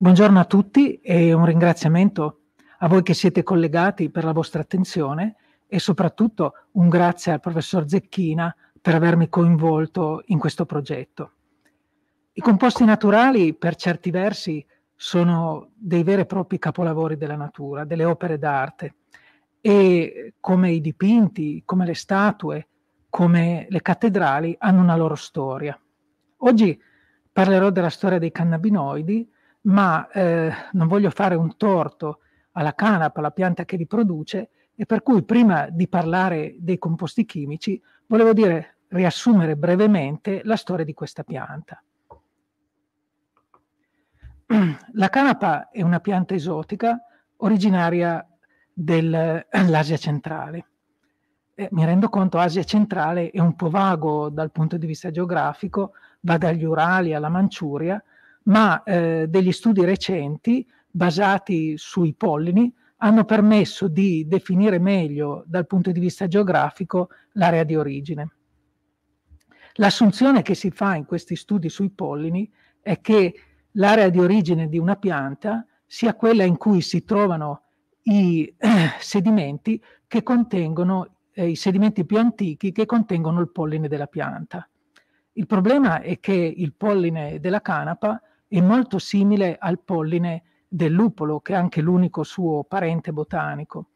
Buongiorno a tutti e un ringraziamento a voi che siete collegati per la vostra attenzione e soprattutto un grazie al professor Zecchina per avermi coinvolto in questo progetto. I composti naturali, per certi versi, sono dei veri e propri capolavori della natura, delle opere d'arte e come i dipinti, come le statue, come le cattedrali, hanno una loro storia. Oggi parlerò della storia dei cannabinoidi, ma eh, non voglio fare un torto alla canapa, alla pianta che li produce, e per cui prima di parlare dei composti chimici volevo dire, riassumere brevemente la storia di questa pianta. La canapa è una pianta esotica originaria dell'Asia centrale. Eh, mi rendo conto, che l'Asia centrale è un po' vago dal punto di vista geografico, va dagli Urali alla Manciuria, ma eh, degli studi recenti basati sui pollini hanno permesso di definire meglio dal punto di vista geografico l'area di origine. L'assunzione che si fa in questi studi sui pollini è che l'area di origine di una pianta sia quella in cui si trovano i eh, sedimenti che contengono eh, i sedimenti più antichi che contengono il polline della pianta. Il problema è che il polline della canapa è molto simile al polline del lupolo, che è anche l'unico suo parente botanico.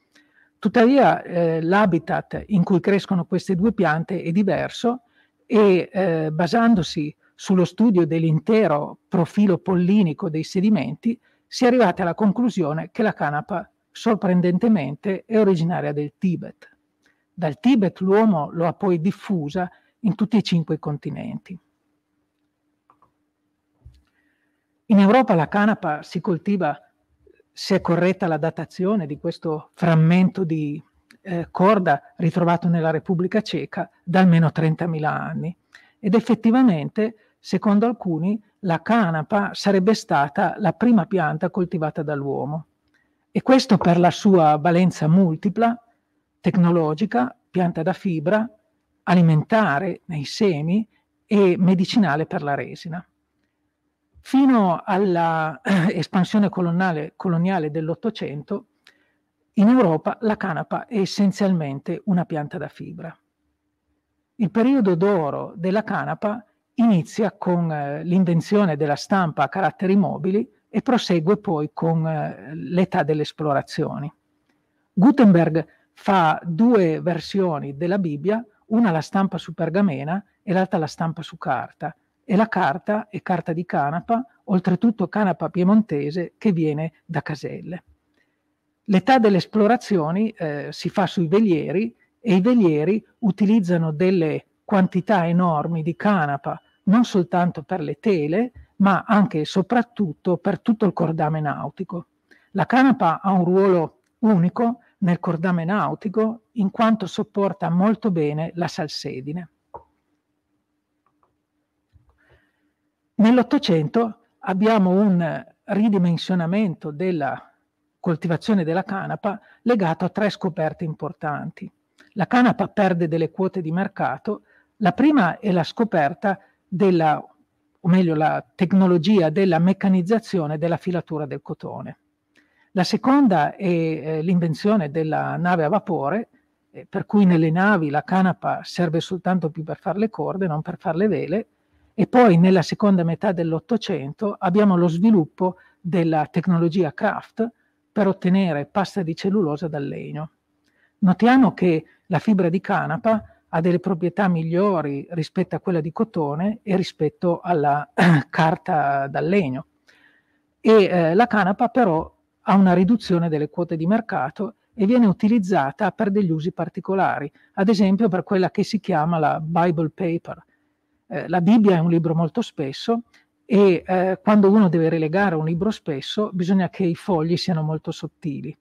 Tuttavia eh, l'habitat in cui crescono queste due piante è diverso e eh, basandosi sullo studio dell'intero profilo pollinico dei sedimenti si è arrivati alla conclusione che la canapa sorprendentemente è originaria del Tibet. Dal Tibet l'uomo lo ha poi diffusa in tutti e cinque i continenti. In Europa la canapa si coltiva, se è corretta la datazione di questo frammento di eh, corda ritrovato nella Repubblica Ceca, da almeno 30.000 anni. Ed effettivamente, secondo alcuni, la canapa sarebbe stata la prima pianta coltivata dall'uomo. E questo per la sua valenza multipla, tecnologica, pianta da fibra, alimentare nei semi e medicinale per la resina. Fino all'espansione coloniale, coloniale dell'Ottocento, in Europa la canapa è essenzialmente una pianta da fibra. Il periodo d'oro della canapa inizia con eh, l'invenzione della stampa a caratteri mobili e prosegue poi con eh, l'età delle esplorazioni. Gutenberg fa due versioni della Bibbia, una la stampa su pergamena e l'altra la stampa su carta, e la carta è carta di canapa, oltretutto canapa piemontese che viene da Caselle. L'età delle esplorazioni eh, si fa sui velieri e i velieri utilizzano delle quantità enormi di canapa non soltanto per le tele, ma anche e soprattutto per tutto il cordame nautico. La canapa ha un ruolo unico nel cordame nautico in quanto sopporta molto bene la salsedine. Nell'Ottocento abbiamo un ridimensionamento della coltivazione della canapa legato a tre scoperte importanti. La canapa perde delle quote di mercato, la prima è la scoperta della, o meglio la tecnologia della meccanizzazione della filatura del cotone. La seconda è eh, l'invenzione della nave a vapore, eh, per cui nelle navi la canapa serve soltanto più per fare le corde, non per fare le vele, e poi nella seconda metà dell'Ottocento abbiamo lo sviluppo della tecnologia Kraft per ottenere pasta di cellulosa dal legno. Notiamo che la fibra di canapa ha delle proprietà migliori rispetto a quella di cotone e rispetto alla carta dal legno. E eh, la canapa però ha una riduzione delle quote di mercato e viene utilizzata per degli usi particolari, ad esempio per quella che si chiama la Bible paper, eh, la Bibbia è un libro molto spesso e eh, quando uno deve relegare un libro spesso bisogna che i fogli siano molto sottili.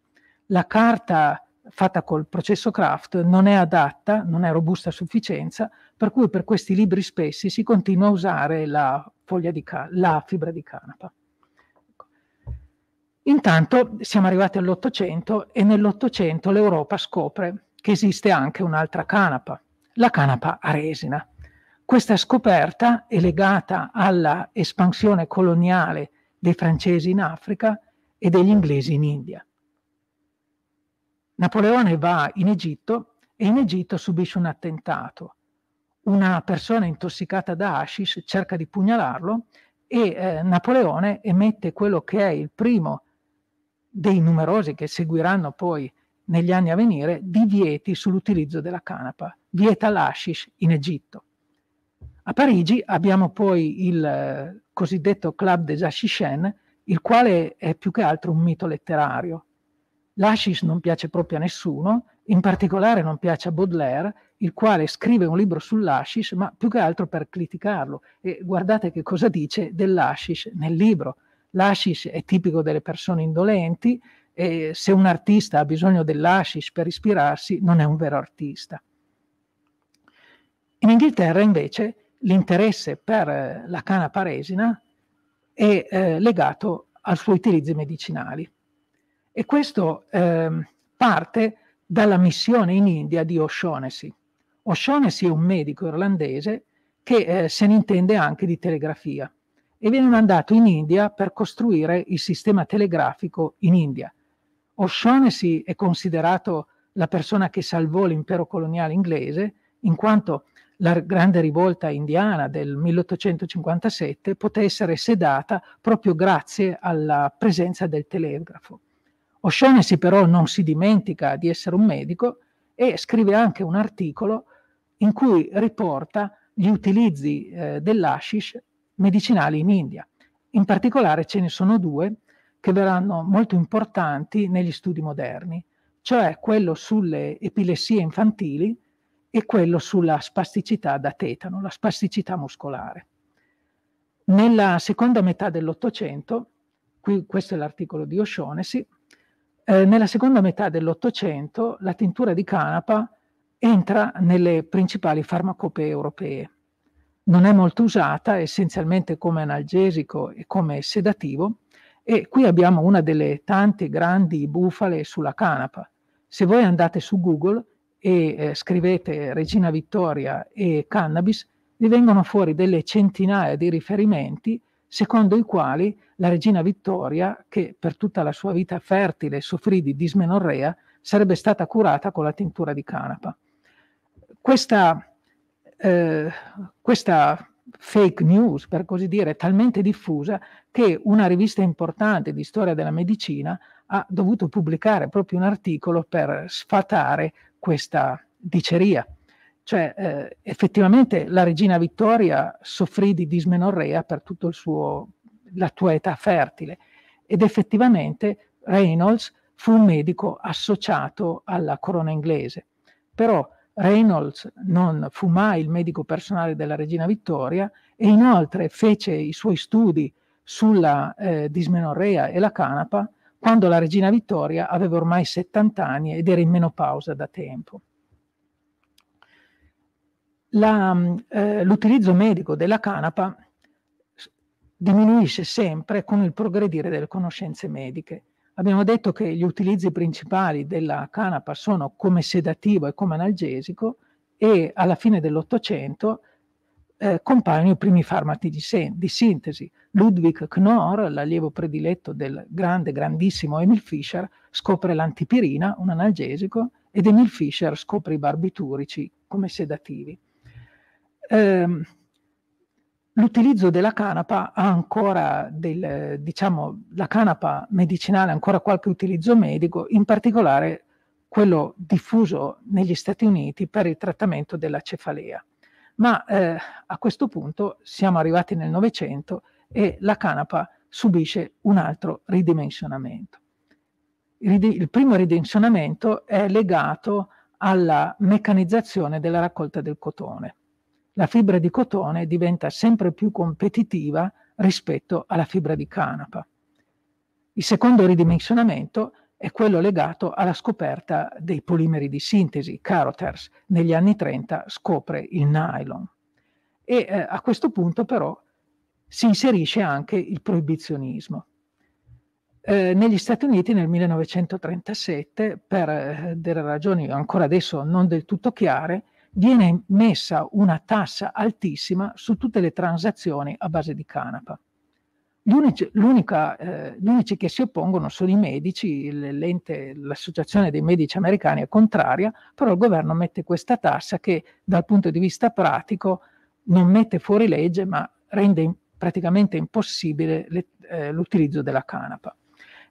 La carta fatta col processo Kraft non è adatta, non è robusta a sufficienza, per cui per questi libri spessi si continua a usare la, la fibra di canapa. Ecco. Intanto siamo arrivati all'Ottocento e nell'Ottocento l'Europa scopre che esiste anche un'altra canapa, la canapa a resina. Questa scoperta è legata alla espansione coloniale dei francesi in Africa e degli inglesi in India. Napoleone va in Egitto e in Egitto subisce un attentato. Una persona intossicata da hashish cerca di pugnalarlo e eh, Napoleone emette quello che è il primo dei numerosi che seguiranno poi negli anni a venire divieti sull'utilizzo della canapa, vieta l'hashish in Egitto. A Parigi abbiamo poi il eh, cosiddetto Club des Hashishen, il quale è più che altro un mito letterario. L'Hashish non piace proprio a nessuno, in particolare non piace a Baudelaire, il quale scrive un libro sull'Hashish, ma più che altro per criticarlo. E guardate che cosa dice dell'Hashish nel libro. L'Hashish è tipico delle persone indolenti e se un artista ha bisogno dell'Hashish per ispirarsi, non è un vero artista. In Inghilterra invece l'interesse per eh, la canna paresina è eh, legato al suo utilizzo medicinali. E questo eh, parte dalla missione in India di O'Shaughnessy. O'Shaughnessy è un medico irlandese che eh, se ne intende anche di telegrafia e viene mandato in India per costruire il sistema telegrafico in India. O'Shaughnessy è considerato la persona che salvò l'impero coloniale inglese in quanto la grande rivolta indiana del 1857 poté essere sedata proprio grazie alla presenza del telegrafo. O'Shaughnessy però non si dimentica di essere un medico e scrive anche un articolo in cui riporta gli utilizzi eh, dell'ashish medicinali in India. In particolare ce ne sono due che verranno molto importanti negli studi moderni, cioè quello sulle epilessie infantili e quello sulla spasticità da tetano, la spasticità muscolare. Nella seconda metà dell'Ottocento, qui, questo è l'articolo di O'Shaughnessy, eh, nella seconda metà dell'Ottocento la tintura di canapa entra nelle principali farmacopee europee. Non è molto usata essenzialmente come analgesico e come sedativo e qui abbiamo una delle tante grandi bufale sulla canapa. Se voi andate su Google e eh, scrivete Regina Vittoria e cannabis, vi vengono fuori delle centinaia di riferimenti secondo i quali la regina Vittoria, che per tutta la sua vita fertile soffrì di dismenorrea, sarebbe stata curata con la tintura di canapa. Questa, eh, questa fake news, per così dire, è talmente diffusa che una rivista importante di storia della medicina ha dovuto pubblicare proprio un articolo per sfatare questa diceria. Cioè, eh, effettivamente la regina Vittoria soffrì di dismenorrea per tutta la sua età fertile ed effettivamente Reynolds fu un medico associato alla corona inglese. Però Reynolds non fu mai il medico personale della regina Vittoria e inoltre fece i suoi studi sulla eh, dismenorrea e la canapa quando la regina Vittoria aveva ormai 70 anni ed era in menopausa da tempo. La, mm, eh, l'utilizzo medico della canapa diminuisce sempre con il progredire delle conoscenze mediche. Abbiamo detto che gli utilizzi principali della canapa sono come sedativo e come analgesico e alla fine dell'Ottocento eh, compaiono i primi farmaci di, di, sintesi. Ludwig Knorr, l'allievo prediletto del grande, grandissimo Emil Fischer, scopre l'antipirina, un analgesico, ed Emil Fischer scopre i barbiturici come sedativi. Eh, L'utilizzo della canapa ha ancora, del, diciamo, la canapa medicinale ha ancora qualche utilizzo medico, in particolare quello diffuso negli Stati Uniti per il trattamento della cefalea. Ma eh, a questo punto siamo arrivati nel Novecento e la canapa subisce un altro ridimensionamento. Il, primo ridimensionamento è legato alla meccanizzazione della raccolta del cotone. La fibra di cotone diventa sempre più competitiva rispetto alla fibra di canapa. Il secondo ridimensionamento è è quello legato alla scoperta dei polimeri di sintesi. Carothers negli anni 30 scopre il nylon. E eh, a questo punto però si inserisce anche il proibizionismo. Eh, negli Stati Uniti nel 1937, per eh, delle ragioni ancora adesso non del tutto chiare, viene messa una tassa altissima su tutte le transazioni a base di canapa. Gli unici, eh, gli che si oppongono sono i medici, l'associazione dei medici americani è contraria, però il governo mette questa tassa che dal punto di vista pratico non mette fuori legge ma rende in, praticamente impossibile eh, l'utilizzo eh, della canapa.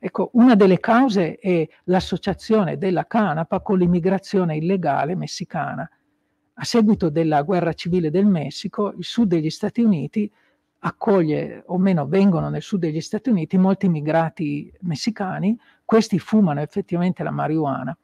Ecco, una delle cause è l'associazione della canapa con l'immigrazione illegale messicana. A seguito della guerra civile del Messico, il sud degli Stati Uniti accoglie o meno vengono nel sud degli Stati Uniti molti immigrati messicani, questi fumano effettivamente la marijuana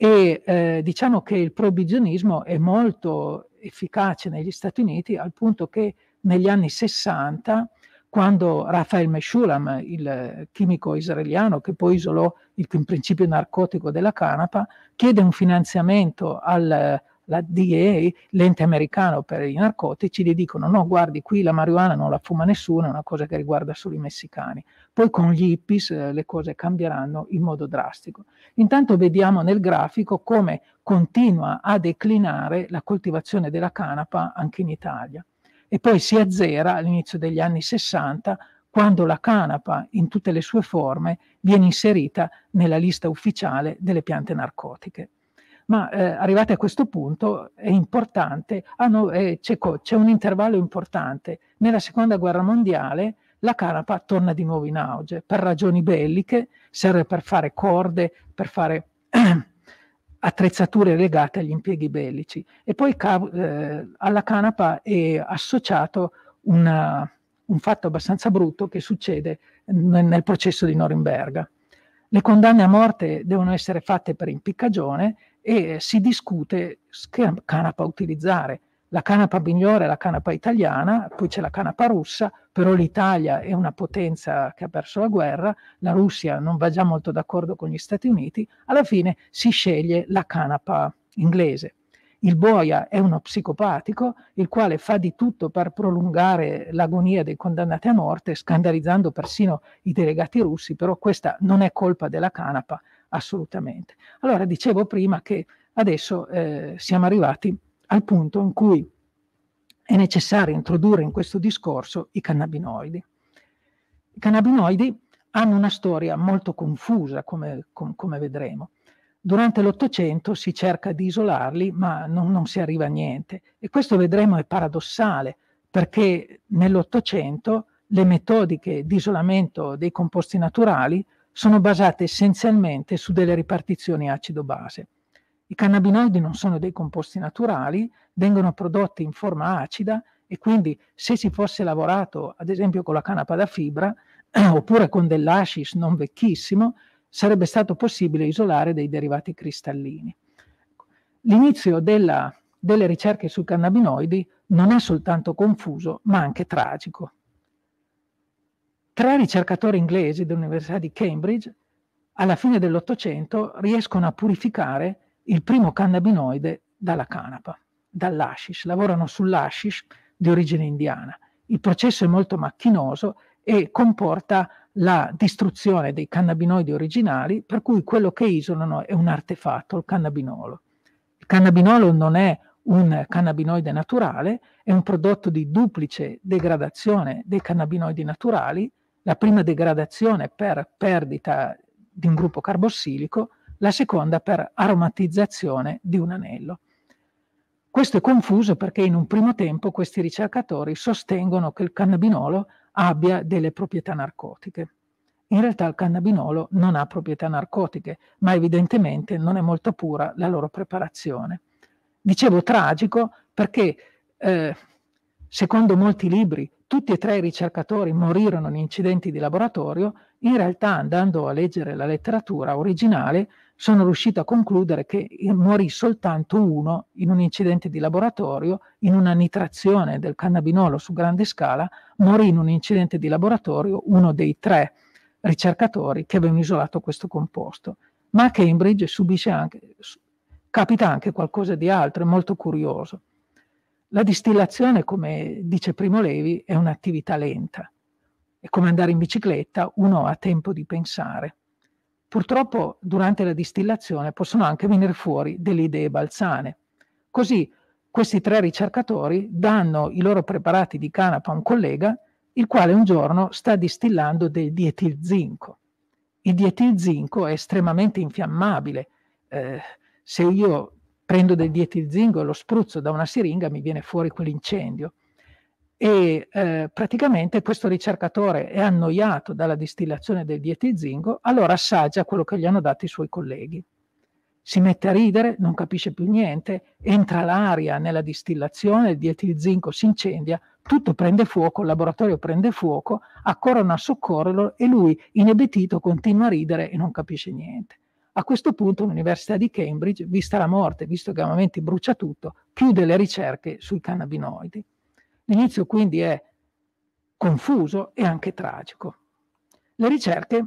e eh, diciamo che il proibizionismo è molto efficace negli Stati Uniti al punto che negli anni 60 quando Rafael Meshulam, il chimico israeliano che poi isolò il principio narcotico della canapa, chiede un finanziamento al, la DEA, l'ente americano per i narcotici, gli dicono no, guardi, qui la marijuana non la fuma nessuno, è una cosa che riguarda solo i messicani. Poi con gli hippies eh, le cose cambieranno in modo drastico. Intanto vediamo nel grafico come continua a declinare la coltivazione della canapa anche in Italia. E poi si azzera all'inizio degli anni 60 quando la canapa in tutte le sue forme viene inserita nella lista ufficiale delle piante narcotiche ma eh, arrivati a questo punto è importante, ah no, eh, c'è, c'è un intervallo importante. Nella seconda guerra mondiale la canapa torna di nuovo in auge per ragioni belliche, serve per fare corde, per fare attrezzature legate agli impieghi bellici. E poi eh, alla canapa è associato una, eh, un fatto abbastanza brutto che succede nel, nel processo di Norimberga. Le condanne a morte devono essere fatte per impiccagione e si discute che canapa utilizzare. La canapa migliore è la canapa italiana, poi c'è la canapa russa, però l'Italia è una potenza che ha perso la guerra, la Russia non va già molto d'accordo con gli Stati Uniti, alla fine si sceglie la canapa inglese. Il boia è uno psicopatico, il quale fa di tutto per prolungare l'agonia dei condannati a morte, scandalizzando persino i delegati russi, però questa non è colpa della canapa, assolutamente. Allora dicevo prima che adesso eh, siamo arrivati al punto in cui è necessario introdurre in questo discorso i cannabinoidi. I cannabinoidi hanno una storia molto confusa, come, com, come vedremo. Durante l'Ottocento si cerca di isolarli, ma non, non, si arriva a niente. E questo vedremo è paradossale, perché nell'Ottocento le metodiche di isolamento dei composti naturali sono basate essenzialmente su delle ripartizioni acido-base. I cannabinoidi non sono dei composti naturali, vengono prodotti in forma acida e quindi se si fosse lavorato ad esempio con la canapa da fibra oppure con dell'ascis non vecchissimo, sarebbe stato possibile isolare dei derivati cristallini. L'inizio della, delle ricerche sui cannabinoidi non è soltanto confuso, ma anche tragico tre ricercatori inglesi dell'Università di Cambridge alla fine dell'Ottocento riescono a purificare il primo cannabinoide dalla canapa, dall'ashish. Lavorano sull'ashish di origine indiana. Il processo è molto macchinoso e comporta la distruzione dei cannabinoidi originali, per cui quello che isolano è un artefatto, il cannabinolo. Il cannabinolo non è un cannabinoide naturale, è un prodotto di duplice degradazione dei cannabinoidi naturali la prima degradazione per perdita di un gruppo carbossilico, la seconda per aromatizzazione di un anello. Questo è confuso perché in un primo tempo questi ricercatori sostengono che il cannabinolo abbia delle proprietà narcotiche. In realtà il cannabinolo non ha proprietà narcotiche, ma evidentemente non è molto pura la loro preparazione. Dicevo tragico perché eh, secondo molti libri tutti e tre i ricercatori morirono in incidenti di laboratorio, in realtà andando a leggere la letteratura originale sono riuscito a concludere che morì soltanto uno in un incidente di laboratorio, in una nitrazione del cannabinolo su grande scala, morì in un incidente di laboratorio uno dei tre ricercatori che avevano isolato questo composto. Ma a Cambridge anche, capita anche qualcosa di altro, è molto curioso. La distillazione, come dice Primo Levi, è un'attività lenta. È come andare in bicicletta, uno ha tempo di pensare. Purtroppo durante la distillazione possono anche venire fuori delle idee balzane. Così questi tre ricercatori danno i loro preparati di canapa a un collega, il quale un giorno sta distillando del dietilzinco. Il dietilzinco è estremamente infiammabile. Eh, se io prendo del dietilzingo e lo spruzzo da una siringa, mi viene fuori quell'incendio. E eh, praticamente questo ricercatore è annoiato dalla distillazione del dietilzingo, allora assaggia quello che gli hanno dato i suoi colleghi. Si mette a ridere, non capisce più niente, entra l'aria nella distillazione, il dietilzingo si incendia, tutto prende fuoco, il laboratorio prende fuoco, accorrono a soccorrerlo e lui, inebetito, continua a ridere e non capisce niente. A questo punto l'Università di Cambridge, vista la morte, visto che Gamamenti brucia tutto, chiude le ricerche sui cannabinoidi. L'inizio quindi è confuso e anche tragico. Le ricerche,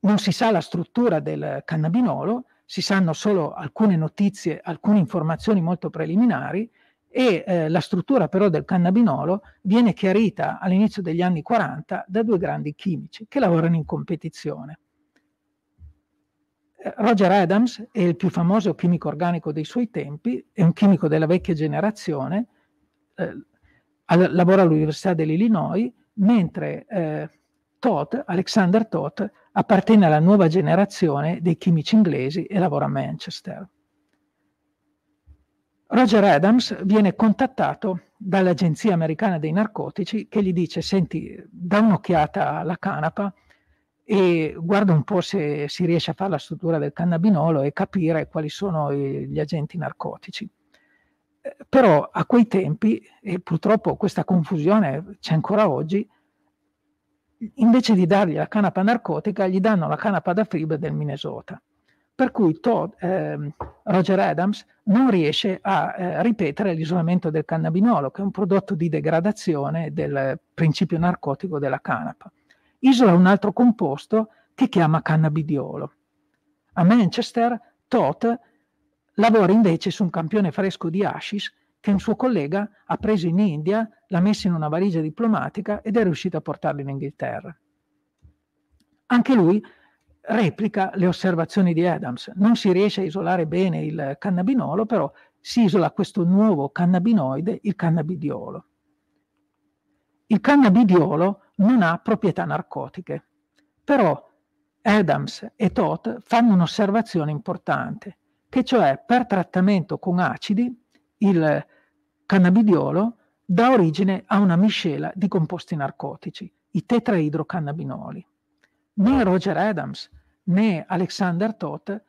non si sa la struttura del cannabinolo, si sanno solo alcune notizie, alcune informazioni molto preliminari e eh, la struttura però del cannabinolo viene chiarita all'inizio degli anni 40 da due grandi chimici che lavorano in competizione. Roger Adams è il più famoso chimico organico dei suoi tempi, è un chimico della vecchia generazione, eh, lavora all'Università dell'Illinois, mentre eh, Todd, Alexander Todd, appartiene alla nuova generazione dei chimici inglesi e lavora a Manchester. Roger Adams viene contattato dall'Agenzia Americana dei Narcotici che gli dice, senti, da un'occhiata alla canapa, e guarda un po' se si riesce a fare la struttura del cannabinolo e capire quali sono gli agenti narcotici. Eh, però a quei tempi, e purtroppo questa confusione c'è ancora oggi, invece di dargli la canapa narcotica, gli danno la canapa da fibre del Minnesota. Per cui Todd, eh, Roger Adams non riesce a eh, ripetere l'isolamento del cannabinolo, che è un prodotto di degradazione del principio narcotico della canapa isola un altro composto che chiama cannabidiolo. A Manchester, Todd lavora invece su un campione fresco di hashish che un suo collega ha preso in India, l'ha messo in una valigia diplomatica ed è riuscito a portarlo in Inghilterra. Anche lui replica le osservazioni di Adams. Non si riesce a isolare bene il cannabinolo, però si isola questo nuovo cannabinoide, il cannabidiolo il cannabidiolo non ha proprietà narcotiche. Però Adams e Toth fanno un'osservazione importante, che cioè per trattamento con acidi il cannabidiolo dà origine a una miscela di composti narcotici, i tetraidrocannabinoli. Né Roger Adams né Alexander Toth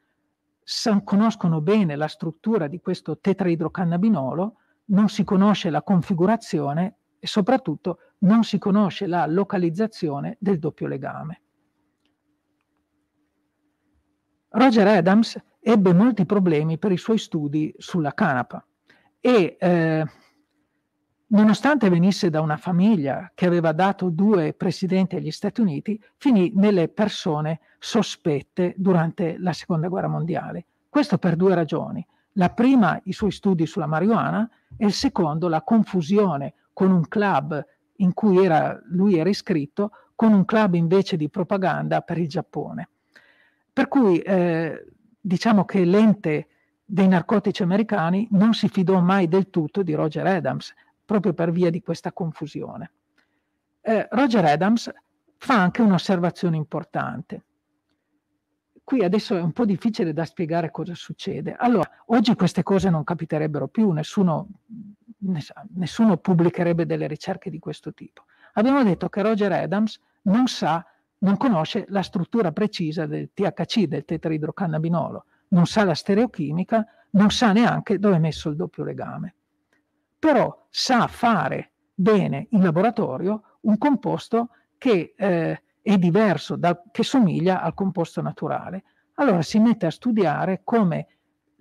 conoscono bene la struttura di questo tetraidrocannabinolo, non si conosce la configurazione e soprattutto non si conosce la localizzazione del doppio legame. Roger Adams ebbe molti problemi per i suoi studi sulla canapa e eh, nonostante venisse da una famiglia che aveva dato due presidenti agli Stati Uniti, finì nelle persone sospette durante la Seconda Guerra Mondiale. Questo per due ragioni. La prima, i suoi studi sulla marijuana e il secondo, la confusione con un club in cui era, lui era iscritto con un club invece di propaganda per il Giappone. Per cui eh, diciamo che l'ente dei narcotici americani non si fidò mai del tutto di Roger Adams, proprio per via di questa confusione. Eh, Roger Adams fa anche un'osservazione importante. Qui adesso è un po' difficile da spiegare cosa succede. Allora, oggi queste cose non capiterebbero più, nessuno, mm, nessuno pubblicherebbe delle ricerche di questo tipo. Abbiamo detto che Roger Adams non sa, non conosce la struttura precisa del THC, del tetraidrocannabinolo, non sa la stereochimica, non sa neanche dove è messo il doppio legame. Però sa fare bene in laboratorio un composto che eh, è diverso, da, che somiglia al composto naturale. Allora si mette a studiare come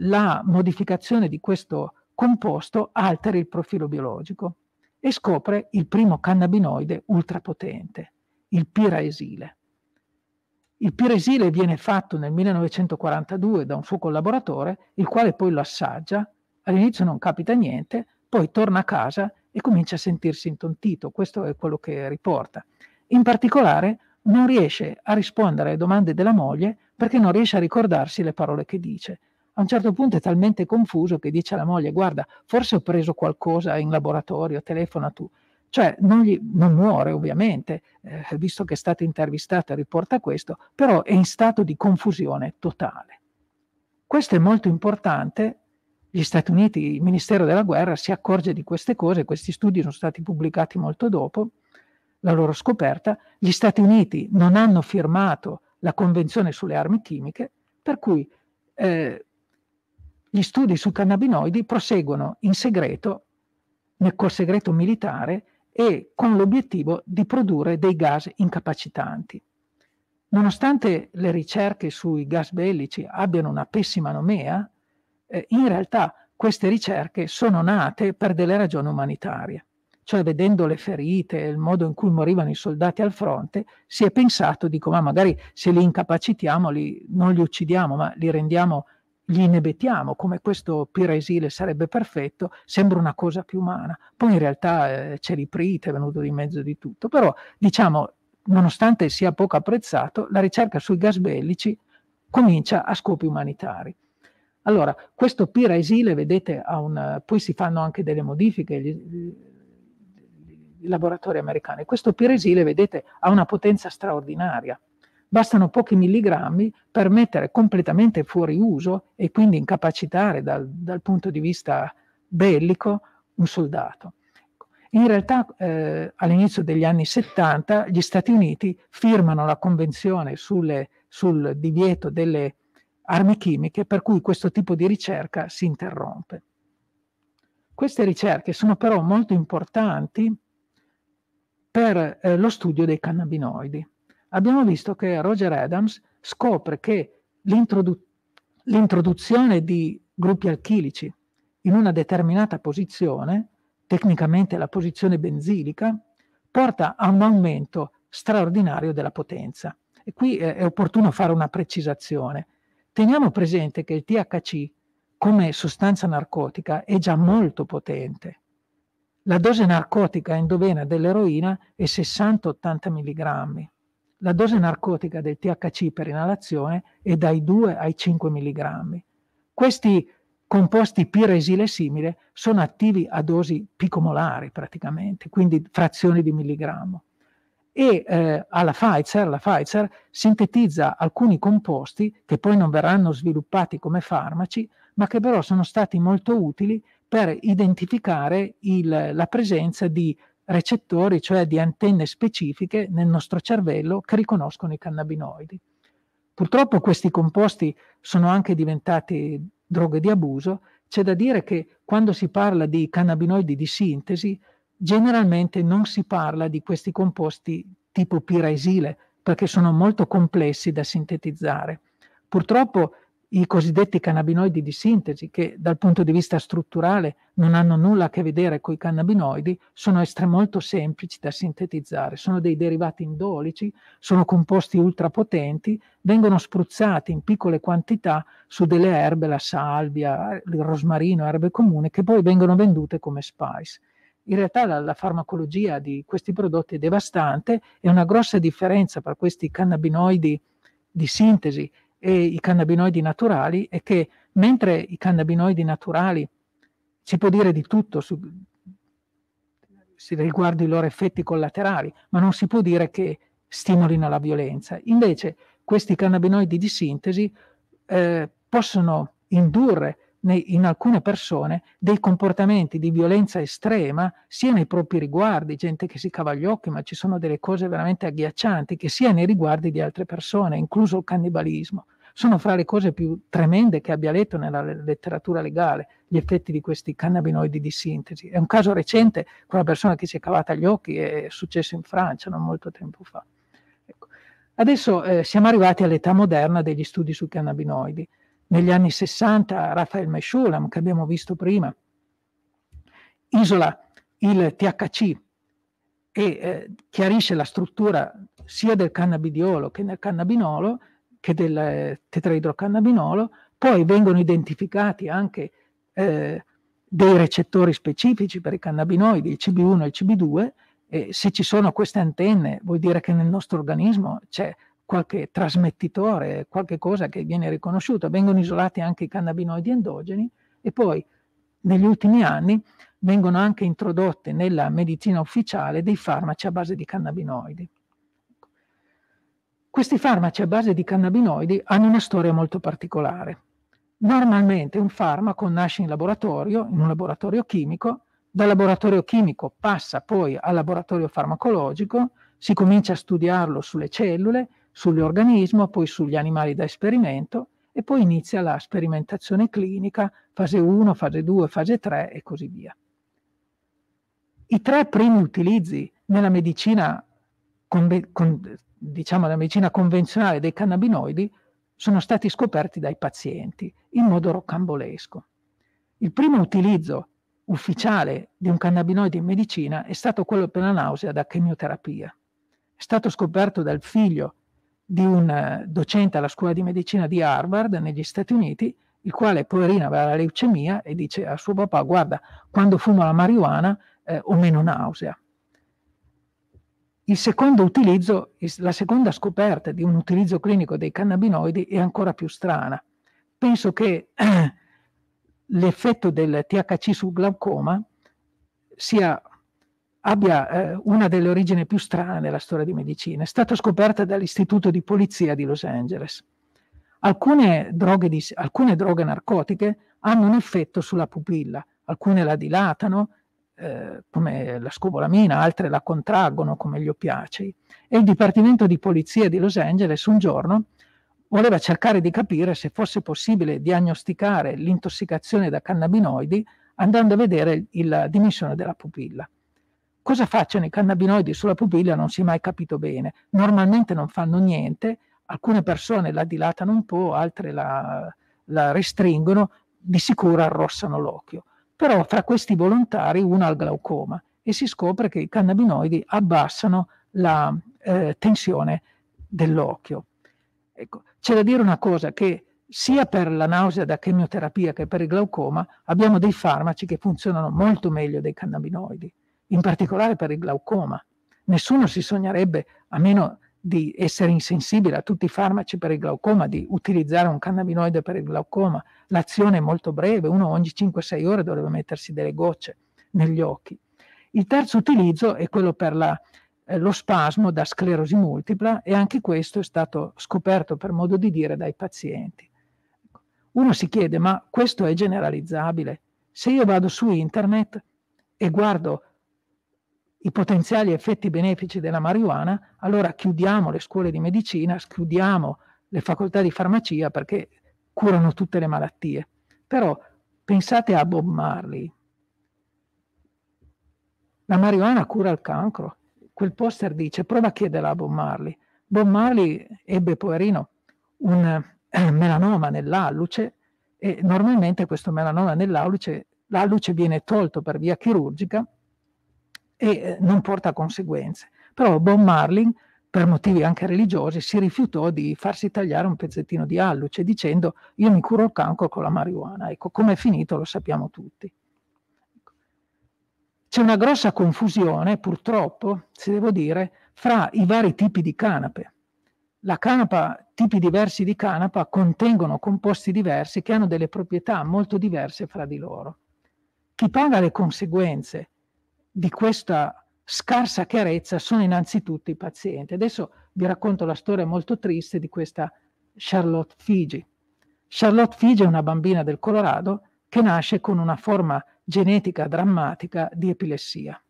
la modificazione di questo composto alteri il profilo biologico e scopre il primo cannabinoide ultrapotente, il piraesile. Il piraesile viene fatto nel 1942 da un suo collaboratore, il quale poi lo assaggia, all'inizio non capita niente, poi torna a casa e comincia a sentirsi intontito, questo è quello che riporta. In particolare non riesce a rispondere alle domande della moglie perché non riesce a ricordarsi le parole che dice. A un certo punto è talmente confuso che dice alla moglie, guarda, forse ho preso qualcosa in laboratorio, telefona tu. Cioè non, gli, non muore ovviamente, eh, visto che è stata intervistata e riporta questo, però è in stato di confusione totale. Questo è molto importante gli Stati Uniti, il Ministero della Guerra si accorge di queste cose, questi studi sono stati pubblicati molto dopo la loro scoperta, gli Stati Uniti non hanno firmato la Convenzione sulle armi chimiche, per cui eh, gli studi su cannabinoidi proseguono in segreto, nel col segreto militare, e con l'obiettivo di produrre dei gas incapacitanti. Nonostante le ricerche sui gas bellici abbiano una pessima nomea, eh, in realtà queste ricerche sono nate per delle ragioni umanitarie cioè vedendo le ferite, il modo in cui morivano i soldati al fronte, si è pensato, dico, ma magari se li incapacitiamo, li, non li uccidiamo, ma li rendiamo, li inebetiamo, come questo piresile sarebbe perfetto, sembra una cosa più umana. Poi in realtà eh, c'è l'iprite, è venuto di mezzo di tutto, però diciamo, nonostante sia poco apprezzato, la ricerca sui gas bellici comincia a scopi umanitari. Allora, questo piraesile, vedete, un, poi si fanno anche delle modifiche, laboratori americani. Questo piresile, vedete, ha una potenza straordinaria. Bastano pochi milligrammi per mettere completamente fuori uso e quindi incapacitare dal, dal punto di vista bellico un soldato. In realtà eh, all'inizio degli anni 70 gli Stati Uniti firmano la convenzione sulle, sul divieto delle armi chimiche per cui questo tipo di ricerca si interrompe. Queste ricerche sono però molto importanti per eh, lo studio dei cannabinoidi. Abbiamo visto che Roger Adams scopre che l'introdu- l'introduzione di gruppi alchilici in una determinata posizione, tecnicamente la posizione benzilica, porta a un aumento straordinario della potenza. E qui eh, è opportuno fare una precisazione. Teniamo presente che il THC come sostanza narcotica è già molto potente la dose narcotica endovena dell'eroina è 60-80 mg. La dose narcotica del THC per inalazione è dai 2 ai 5 mg. Questi composti piresile simile sono attivi a dosi picomolari praticamente, quindi frazioni di milligrammo. E eh, alla Pfizer, la Pfizer sintetizza alcuni composti che poi non verranno sviluppati come farmaci, ma che però sono stati molto utili per identificare il, la presenza di recettori, cioè di antenne specifiche nel nostro cervello che riconoscono i cannabinoidi. Purtroppo questi composti sono anche diventati droghe di abuso. C'è da dire che quando si parla di cannabinoidi di sintesi, generalmente non si parla di questi composti tipo piraesile, perché sono molto complessi da sintetizzare. Purtroppo i cosiddetti cannabinoidi di sintesi, che dal punto di vista strutturale non hanno nulla a che vedere con i cannabinoidi, sono molto semplici da sintetizzare, sono dei derivati indolici, sono composti ultrapotenti, vengono spruzzati in piccole quantità su delle erbe, la salvia, il rosmarino, erbe comuni, che poi vengono vendute come spice. In realtà la, la, farmacologia di questi prodotti è devastante e una grossa differenza tra questi cannabinoidi di sintesi e i cannabinoidi naturali è che mentre i cannabinoidi naturali si può dire di tutto su, si riguardo i loro effetti collaterali, ma non si può dire che stimolino la violenza. Invece questi cannabinoidi di sintesi eh, possono indurre in alcune persone dei comportamenti di violenza estrema sia nei propri riguardi, gente che si cava gli occhi, ma ci sono delle cose veramente agghiaccianti, che sia nei riguardi di altre persone, incluso il cannibalismo. Sono fra le cose più tremende che abbia letto nella letteratura legale gli effetti di questi cannabinoidi di sintesi. È un caso recente con una persona che si è cavata gli occhi, è successo in Francia non molto tempo fa. Ecco. Adesso eh, siamo arrivati all'età moderna degli studi sui cannabinoidi negli anni 60 Rafael Meshulam, che abbiamo visto prima, isola il THC e eh, chiarisce la struttura sia del cannabidiolo che del cannabinolo, che del eh, tetraidrocannabinolo, poi vengono identificati anche eh, dei recettori specifici per i cannabinoidi, il CB1 e il CB2, e se ci sono queste antenne vuol dire che nel nostro organismo c'è qualche trasmettitore, qualche cosa che viene riconosciuto, vengono isolati anche i cannabinoidi endogeni e poi negli ultimi anni vengono anche introdotte nella medicina ufficiale dei farmaci a base di cannabinoidi. Questi farmaci a base di cannabinoidi hanno una storia molto particolare. Normalmente un farmaco nasce in laboratorio, in un laboratorio chimico, dal laboratorio chimico passa poi al laboratorio farmacologico, si comincia a studiarlo sulle cellule sull'organismo, poi sugli animali da esperimento e poi inizia la sperimentazione clinica, fase 1, fase 2, fase 3 e così via. I tre primi utilizzi nella medicina, con, con, diciamo, la medicina convenzionale dei cannabinoidi sono stati scoperti dai pazienti in modo rocambolesco. Il primo utilizzo ufficiale di un cannabinoide in medicina è stato quello per la nausea da chemioterapia. È stato scoperto dal figlio di un eh, docente alla scuola di medicina di Harvard negli Stati Uniti, il quale poverino aveva la leucemia e dice a suo papà guarda, quando fumo la marijuana eh, ho meno nausea. Il secondo utilizzo, la seconda scoperta di un utilizzo clinico dei cannabinoidi è ancora più strana. Penso che l'effetto del THC sul glaucoma sia abbia eh, una delle origini più strane della storia di medicina, è stata scoperta dall'Istituto di Polizia di Los Angeles. Alcune droghe, di, alcune droghe narcotiche hanno un effetto sulla pupilla, alcune la dilatano, eh, come la scopolamina, altre la contraggono, come gli oppiacei. E il Dipartimento di Polizia di Los Angeles un giorno voleva cercare di capire se fosse possibile diagnosticare l'intossicazione da cannabinoidi andando a vedere la dimensione della pupilla Cosa facciano i cannabinoidi sulla pupilla non si è mai capito bene. Normalmente non fanno niente, alcune persone la dilatano un po', altre la, la restringono, di sicuro arrossano l'occhio. Però fra questi volontari uno ha il glaucoma e si scopre che i cannabinoidi abbassano la eh, tensione dell'occhio. Ecco, c'è da dire una cosa che sia per la nausea da chemioterapia che per il glaucoma abbiamo dei farmaci che funzionano molto meglio dei cannabinoidi in particolare per il glaucoma. Nessuno si sognerebbe, a meno di essere insensibile a tutti i farmaci per il glaucoma, di utilizzare un cannabinoide per il glaucoma. L'azione è molto breve, uno ogni 5-6 ore dovrebbe mettersi delle gocce negli occhi. Il terzo utilizzo è quello per la, eh, lo spasmo da sclerosi multipla e anche questo è stato scoperto, per modo di dire, dai pazienti. Uno si chiede, ma questo è generalizzabile? Se io vado su internet e guardo i potenziali effetti benefici della marijuana, allora chiudiamo le scuole di medicina, chiudiamo le facoltà di farmacia perché curano tutte le malattie. Però pensate a Bob Marley. La marijuana cura il cancro. Quel poster dice, prova a chiederla a Bob Marley. Bob Marley ebbe, poverino, un eh, melanoma nell'alluce e normalmente questo melanoma nell'alluce l'alluce viene tolto per via chirurgica e eh, non porta conseguenze. Però Bob Marlin, per motivi anche religiosi, si rifiutò di farsi tagliare un pezzettino di alluce cioè dicendo io mi curo il cancro con la marijuana. Ecco, come è finito lo sappiamo tutti. Ecco. C'è una grossa confusione, purtroppo, se devo dire, fra i vari tipi di canape. La Canapa, tipi diversi di canapa contengono composti diversi che hanno delle proprietà molto diverse fra di loro. Chi paga le conseguenze di questa scarsa chiarezza sono innanzitutto i pazienti. Adesso vi racconto la storia molto triste di questa Charlotte Figi. Charlotte Figi è una bambina del Colorado che nasce con una forma genetica drammatica di epilessia.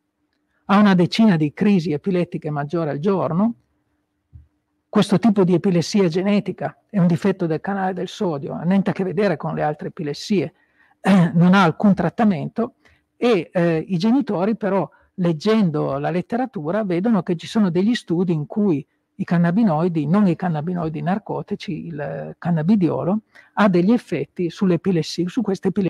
Ha una decina di crisi epilettiche maggiori al giorno. Questo tipo di epilessia genetica è un difetto del canale del sodio, ha niente a che vedere con le altre epilessie, non ha alcun trattamento e eh, i genitori però leggendo la letteratura vedono che ci sono degli studi in cui i cannabinoidi, non i cannabinoidi narcotici, il cannabidiolo, ha degli effetti su queste epilessie.